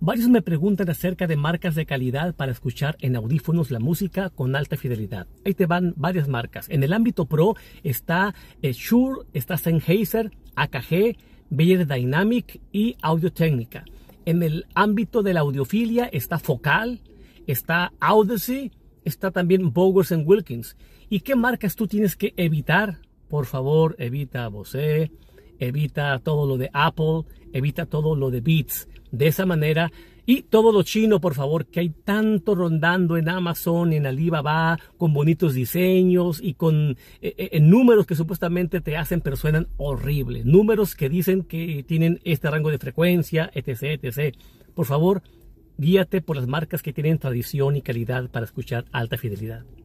Varios me preguntan acerca de marcas de calidad para escuchar en audífonos la música con alta fidelidad. Ahí te van varias marcas. En el ámbito pro está eh, Shure, está Sennheiser, AKG, Beyer Dynamic y Audio Técnica. En el ámbito de la audiofilia está Focal, está Audacy, está también Bowers Wilkins. ¿Y qué marcas tú tienes que evitar? Por favor, evita Bose, evita todo lo de Apple, evita todo lo de Beats. De esa manera, y todo lo chino, por favor, que hay tanto rondando en Amazon, en Alibaba, con bonitos diseños y con eh, eh, números que supuestamente te hacen, pero suenan horrible. Números que dicen que tienen este rango de frecuencia, etc, etc. Por favor, guíate por las marcas que tienen tradición y calidad para escuchar alta fidelidad.